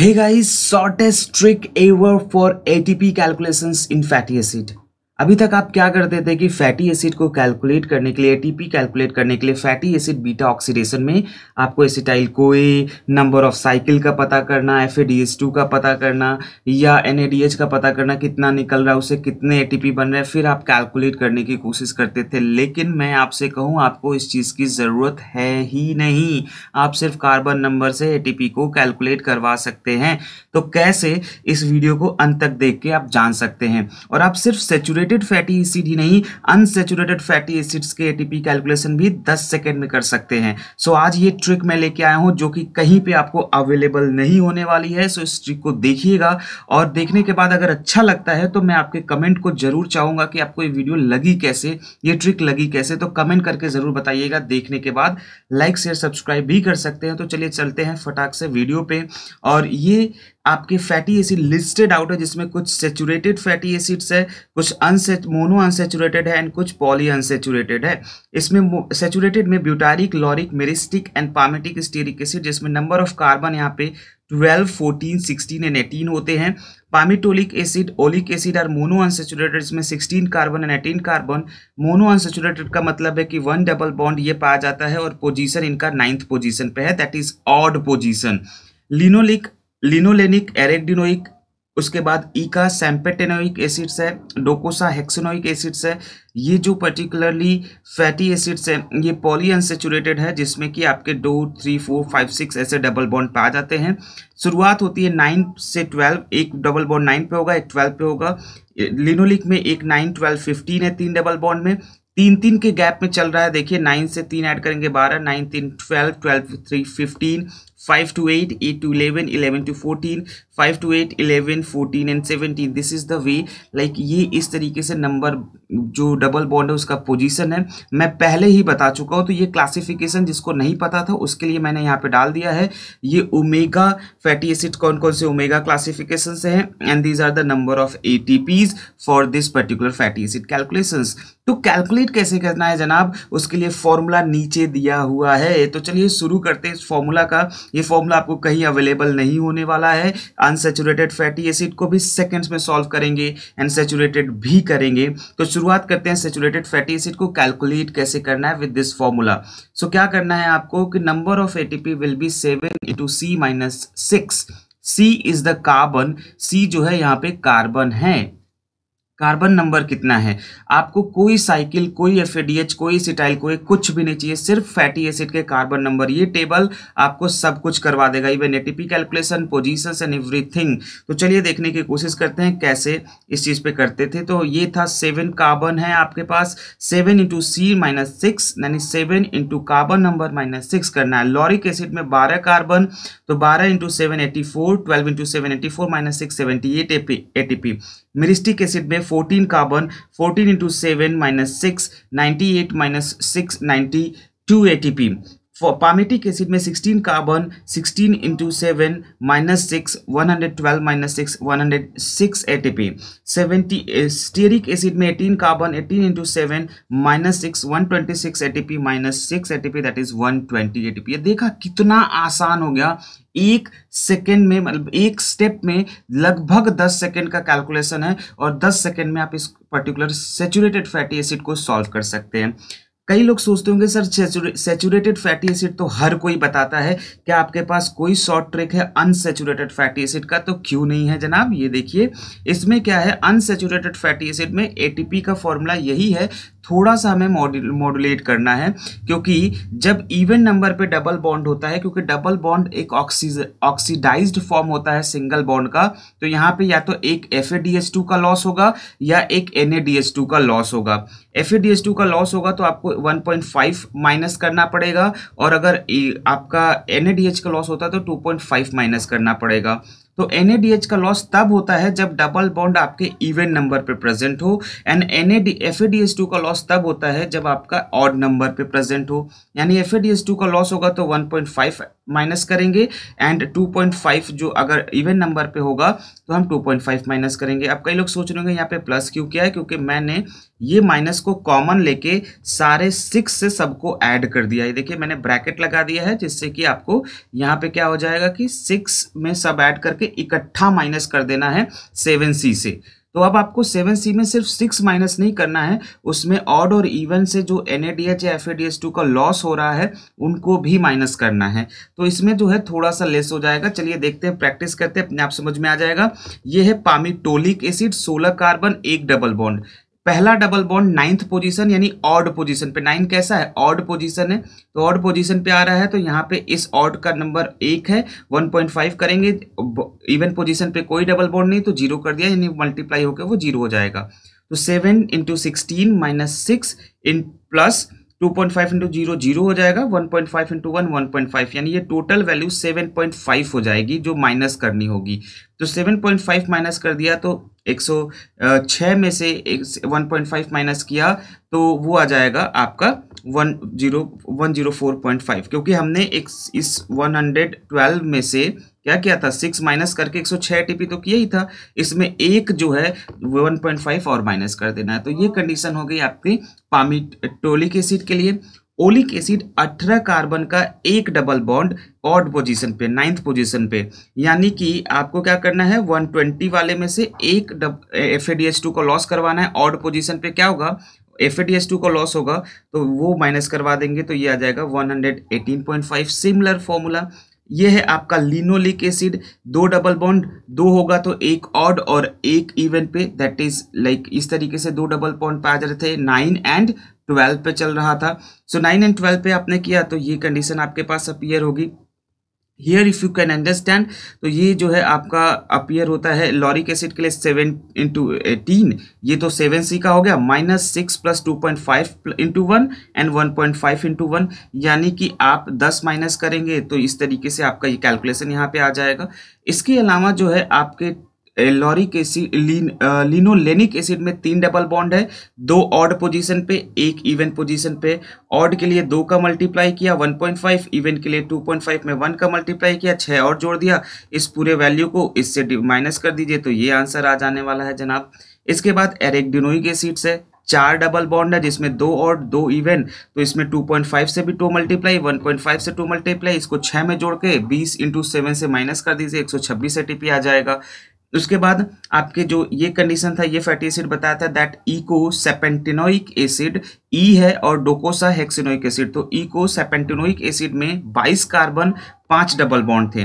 Hey guys, shortest trick ever for ATP calculations in fatty acid. अभी तक आप क्या करते थे कि फैटी एसिड को कैलकुलेट करने के लिए एटीपी कैलकुलेट करने के लिए फैटी एसिड बीटा ऑक्सीडेशन में आपको acetyl CoA number of cycle का पता करना एफ का पता करना या एन का पता करना कितना निकल रहा है उसे कितने ए बन रहे हैं फिर आप कैलकुलेट करने की कोशिश करते थे लेकिन मैं आपसे कहूँ आपको इस चीज़ की ज़रूरत है ही नहीं आप सिर्फ कार्बन नंबर से ए को कैलकुलेट करवा सकते हैं तो कैसे इस वीडियो को अंत तक देख के आप जान सकते हैं और आप सिर्फ सेचुरेट सैचुरेटेड फैटी एसिड ही नहीं अनसेचुरेटेड फैटी एसिड्स के एटीपी कैलकुलेशन भी 10 सेकंड में कर सकते हैं सो so, आज ये ट्रिक मैं लेके आया हूँ जो कि कहीं पे आपको अवेलेबल नहीं होने वाली है सो so, इस ट्रिक को देखिएगा और देखने के बाद अगर अच्छा लगता है तो मैं आपके कमेंट को जरूर चाहूँगा कि आपको ये वीडियो लगी कैसे ये ट्रिक लगी कैसे तो कमेंट करके ज़रूर बताइएगा देखने के बाद लाइक शेयर सब्सक्राइब भी कर सकते हैं तो चलिए चलते हैं फटाक से वीडियो पर और ये आपके फैटी एसिड लिस्टेड आउट है जिसमें कुछ सेचुरेटेड फैटी एसिड्स है कुछ अनसे मोनो अनसेचुरेटेड है एंड कुछ पॉली अनसेचुरेटेड है इसमें सेचुरेटेड में butyric lauric myristic and palmitic stearic acid जिसमें नंबर ऑफ कार्बन यहाँ पे twelve fourteen sixteen and eighteen होते हैं पामिटोलिक एसिड ओलिक एसिड और मोनो अनसेचुरेटेड इसमें sixteen carbon and eighteen carbon mono unsaturated का मतलब है कि वन डबल बॉन्ड ये पाया जाता है और पोजीशन इनका नाइन्थ पोजीशन पे है that is odd position linoleic linolenic arachidonic उसके बाद ई सैम्पेटेनोइक एसिड्स है डोकोसा हेक्सोनोइक एसिड्स है ये जो पर्टिकुलरली फैटी एसिड्स है ये पॉली अनसेचुरेटेड है जिसमें कि आपके दो थ्री फोर फाइव सिक्स ऐसे डबल बॉन्ड पाए आ जाते हैं शुरुआत होती है नाइन से ट्वेल्व एक डबल बॉन्ड नाइन पे होगा एक ट्वेल्व पे होगा लिनोलिक में एक नाइन ट्वेल्व फिफ्टीन है तीन डबल बॉन्ड में तीन तीन के गैप में चल रहा है देखिए नाइन से तीन ऐड करेंगे बारह नाइन तीन twelve twelve three fifteen 5 to 8 8 to 11 11 to 14 5 to 8 11 14 and 17 this is the way like ये इस तरीके से नंबर जो डबल बॉन्ड है उसका position है मैं पहले ही बता चुका हूँ तो ये classification जिसको नहीं पता था उसके लिए मैंने यहाँ पे डाल दिया है ये ओमेगा फैटी एसिड कौन कौन से ओमेगा classification से हैं and these are the number of a for this particular fatty acid calculations. तो कैलकुलेट कैसे करना है जनाब उसके लिए फॉर्मूला नीचे दिया हुआ है तो चलिए शुरू करते हैं इस फॉर्मूला का ये फॉर्मूला आपको कहीं अवेलेबल नहीं होने वाला है अनसेचुरेटेड फैटी एसिड को भी सेकेंड्स में सॉल्व करेंगे अनसेचुरेटेड भी करेंगे तो शुरुआत करते हैं सेचुरेटेड फैटी एसिड को कैलकुलेट कैसे करना है विद दिस फॉर्मूला सो क्या करना है आपको कि number of P will be seven into C minus six C is the carbon C जो है यहाँ पे कार्बन है कार्बन नंबर कितना है आपको कोई साइकिल कोई एफ कोई सिटाइल कोई कुछ भी नहीं चाहिए सिर्फ फैटी एसिड के कार्बन नंबर ये टेबल आपको सब कुछ करवा देगा even ATP calculation positions and everything तो चलिए देखने की कोशिश करते हैं कैसे इस चीज़ पे करते थे तो ये था सेवन कार्बन है आपके पास seven into C minus six यानी seven into carbon number minus six करना है लॉरिक एसिड में बारह कार्बन तो बारह into seven eighty four twelve into seven eighty four minus six seventy eight ATP myristic acid में 14 carbon 14 into 7 minus 6 98 minus 6 90 2 ATP palmitic acid में 16 carbon 16 into seven minus six one hundred twelve minus six one hundred six A P seventy stearic acid में 18 carbon 18 into seven minus six one twenty six A T P minus six A T P that is one twenty A T P देखा कितना आसान हो गया एक second में मतलब एक स्टेप में लगभग दस सेकेंड का कैलकुलेशन है और दस सेकेंड में आप इस पर्टिकुलर सेचुरेटेड फैटी एसिड को सॉल्व कर सकते हैं कई लोग सोचते होंगे सर सेचुरेटेड फैटी एसिड तो हर कोई बताता है क्या आपके पास कोई शॉर्ट ट्रिक है अनसेचुरेटेड फैटी एसिड का तो क्यों नहीं है जनाब ये देखिए इसमें क्या है अनसेचुरेटेड फैटी एसिड में एटीपी का फॉर्मूला यही है थोड़ा सा हमें मॉडुलेट करना है क्योंकि जब इवन नंबर पे डबल बॉन्ड होता है क्योंकि डबल बॉन्ड एक ऑक्सीज ऑक्सीडाइज्ड फॉर्म होता है सिंगल बॉन्ड का तो यहाँ पे या तो एक एफ का लॉस होगा या एक एन का लॉस होगा एफ का लॉस होगा तो आपको 1.5 माइनस करना पड़ेगा और अगर आपका एन का लॉस होता है तो 2.5 माइनस करना पड़ेगा तो NADH का लॉस तब होता है जब डबल बॉन्ड आपके इवन नंबर पे प्रेजेंट हो एंड एन एफ का लॉस तब होता है जब आपका ऑड नंबर पे प्रेजेंट हो यानी एफ का लॉस होगा तो 1.5 माइनस करेंगे एंड 2.5 जो अगर इवन नंबर पे होगा तो हम 2.5 माइनस करेंगे अब कई लोग सोच रहे होंगे यहाँ पे प्लस क्यों किया है क्योंकि मैंने ये माइनस को कॉमन लेके सारे सिक्स से सबको ऐड कर दिया है देखिए मैंने ब्रैकेट लगा दिया है जिससे कि आपको यहाँ पे क्या हो जाएगा कि सिक्स में सब ऐड करके इकट्ठा माइनस कर देना है सेवन सी से तो अब आपको सेवन सी में सिर्फ सिक्स माइनस नहीं करना है उसमें ऑड और इवन से जो एन या एफ टू का लॉस हो रहा है उनको भी माइनस करना है तो इसमें जो है थोड़ा सा लेस हो जाएगा चलिए देखते हैं प्रैक्टिस करते हैं अपने आप समझ में आ जाएगा ये है पामिटोलिक एसिड सोलह कार्बन एक डबल बॉन्ड पहला डबल बॉन्ड नाइन्थ पोजीशन यानी ऑड पोजीशन पे नाइन कैसा है ऑड पोजीशन है तो ऑड पोजीशन पे आ रहा है तो यहाँ पे इस ऑड का नंबर एक है 1.5 करेंगे इवन पोजीशन पे कोई डबल बॉन्ड नहीं तो जीरो कर दिया यानी मल्टीप्लाई होकर वो जीरो हो जाएगा तो seven into sixteen minus six इन plus two point five into zero zero हो जाएगा one point five into one one point five यानी ये total value seven point five हो जाएगी जो माइनस करनी होगी तो सेवन पॉइंट फाइव माइनस कर दिया तो एक सौ छः में से वन पॉइंट फाइव माइनस किया तो वो आ जाएगा आपका one zero one zero four point five क्योंकि हमने एक इस वन हंड्रेड ट्वेल्व में से क्या किया था सिक्स माइनस करके एक सौ छः टीपी तो किया ही था इसमें एक जो है वन पॉइंट फाइव और माइनस कर देना है तो ये कंडीशन हो गई आपकी टोलिक एसिड के लिए ओलिक एसिड अठारह कार्बन का एक डबल बॉन्ड ऑड पोजीशन पे नाइन्थ पोजीशन पे यानी कि आपको क्या करना है वन ट्वेंटी वाले में से एक एफ टू को लॉस करवाना है ऑड पोजीशन पे क्या होगा एफ टू को लॉस होगा तो वो माइनस करवा देंगे तो ये आ जाएगा one hundred eighteen point five similar formula ये है आपका लिनोलिक एसिड दो डबल बॉन्ड दो होगा तो एक ऑड और एक इवन पे दैट इज लाइक इस तरीके से दो डबल बॉन्ड पे आ रहे थे नाइन एंड ट्वेल्व पे चल रहा था सो नाइन एंड ट्वेल्व पे आपने किया तो ये कंडीशन आपके पास अपीयर होगी here if you can understand तो ये जो है आपका अपियर होता है लॉरिक एसिड के लिए सेवन इंटू एटीन ये तो सेवन सी का हो गया minus six plus two point five into one and one point five into one यानी कि आप दस माइनस करेंगे तो इस तरीके से आपका ये कैलकुलेसन यहाँ पे आ जाएगा इसके अलावा जो है आपके लॉरिक एसिड लिनोलेनिक एसिड में तीन डबल बॉन्ड है दो ऑड पोजीशन पे एक इवेंट पोजीशन पे ऑड के लिए दो का मल्टीप्लाई किया 1.5 इवेंट के लिए 2.5 में वन का मल्टीप्लाई किया छः और जोड़ दिया इस पूरे वैल्यू को इससे माइनस कर दीजिए तो ये आंसर आ जाने वाला है जनाब इसके बाद एरेक एरेक्डिनोइक एसिड्स है चार डबल बॉन्ड है जिसमें दो और दो इवेंट तो इसमें 2.5 से भी टू मल्टीप्लाई 1.5 से टू मल्टीप्लाई इसको 6 में जोड़ के 20 इंटू सेवन से माइनस कर दीजिए 126 सौ आ जाएगा उसके बाद आपके जो ये कंडीशन था ये फैटी एसिड बताया था दैट इको सेपेंटिनोइक एसिड ई है और डोकोसा हेक्सिनोइक एसिड तो इको सेपेंटिनोइक एसिड में 22 कार्बन पांच डबल बॉन्ड थे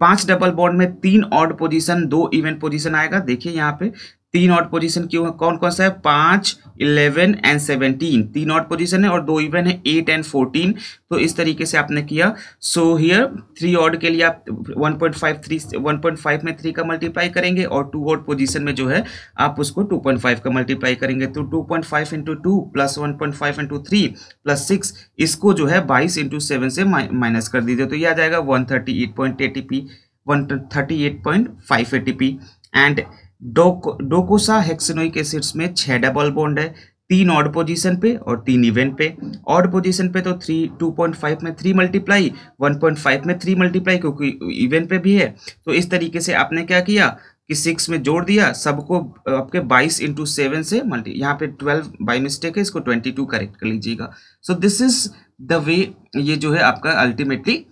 पांच डबल बॉन्ड में तीन ऑड पोजीशन दो इवेंट पोजीशन आएगा देखिए यहाँ पे तीन ऑट पोजीशन क्यों है कौन कौन सा है पांच इलेवन एंड सेवनटीन तीन ऑट पोजीशन है और दो इवन है एट एंड फोर्टीन तो इस तरीके से आपने किया सो हियर थ्री ऑड के लिए आप one point five three one point five में थ्री का मल्टीप्लाई करेंगे और टू ऑड पोजीशन में जो है आप उसको टू पॉइंट फाइव का मल्टीप्लाई करेंगे तो two point five into two plus one point five into three plus six इसको जो है बाईस इंटू सेवन से माइनस कर दीजिए तो यह आ जाएगा one thirty eight point ATP one thirty eight point five ATP and doco डोकोसा हेक्सनोइक acids में छः डबल बॉन्ड है तीन ऑड पोजीशन पे और तीन इवेंट पे ऑड पोजीशन पे तो थ्री टू पॉइंट फाइव में three multiply one point five में थ्री मल्टीप्लाई क्योंकि इवेंट पे भी है तो इस तरीके से आपने क्या किया कि सिक्स में जोड़ दिया सबको आपके बाईस इंटू सेवन से मल्टी यहाँ पे ट्वेल्व बाई मिस्टेक है इसको ट्वेंटी टू करेक्ट कर लीजिएगा so this is the way ये जो है आपका अल्टीमेटली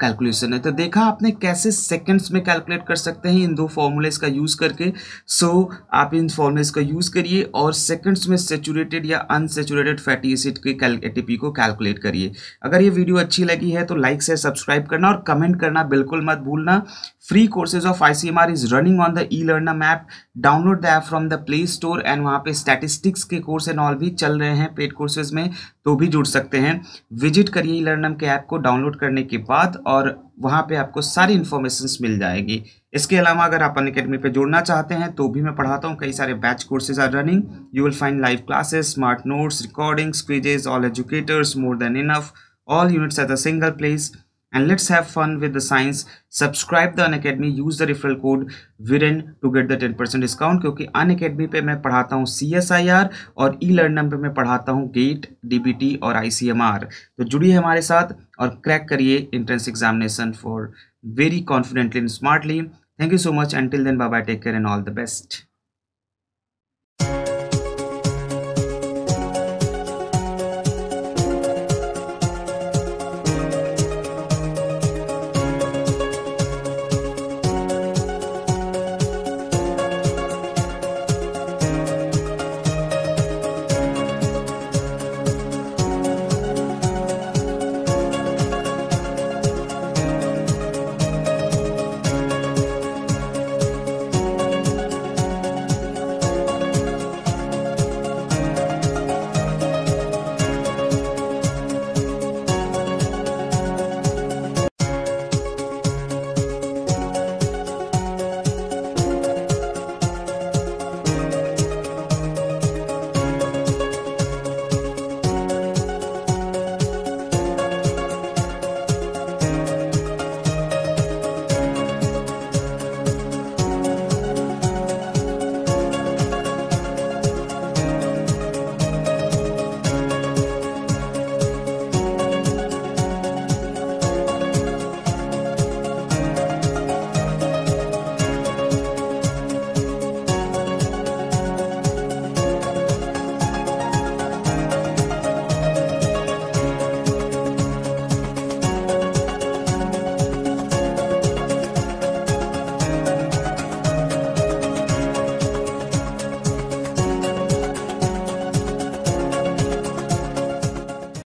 कैलकुलेशन है तो देखा आपने कैसे सेकंड्स में कैलकुलेट कर सकते हैं इन दो फॉर्मूलेज का यूज़ करके सो so, आप इन फॉर्मूलेज का यूज़ करिए और सेकंड्स में सेचूरेटेड या अनसेचूरेटेड फैटी एसिड के एटीपी को कैलकुलेट करिए अगर ये वीडियो अच्छी लगी है तो लाइक से सब्सक्राइब करना और कमेंट करना बिल्कुल मत भूलना free courses of I C M R is running on the e learnam app download the app from the Play Store and वहाँ पे स्टैटिस्टिक्स के कोर्स एंड ऑल भी चल रहे हैं पेड कोर्सेज में तो भी जुड़ सकते हैं विजिट करिए लर्नम के ऐप को डाउनलोड करने के बाद और वहाँ पे आपको सारी इन्फॉर्मेशन मिल जाएगी इसके अलावा अगर आप अन अकेडमी पर जुड़ना चाहते हैं तो भी मैं पढ़ाता हूँ कई सारे batch courses are running you will find live classes smart notes recordings quizzes all educators more than enough all units at a single place and let's have fun with the science subscribe the Unacademy use the referral code Viren to get the ten percent discount क्योंकि अन academy पे मैं पढ़ाता हूँ C S I R और ई लर्नम पे मैं पढ़ाता हूँ गेट डी बी टी और आई सी एम आर तो जुड़िए हमारे साथ और क्रैक करिए entrance examination for very confidently and smartly thank you so much until then bye take care and all the best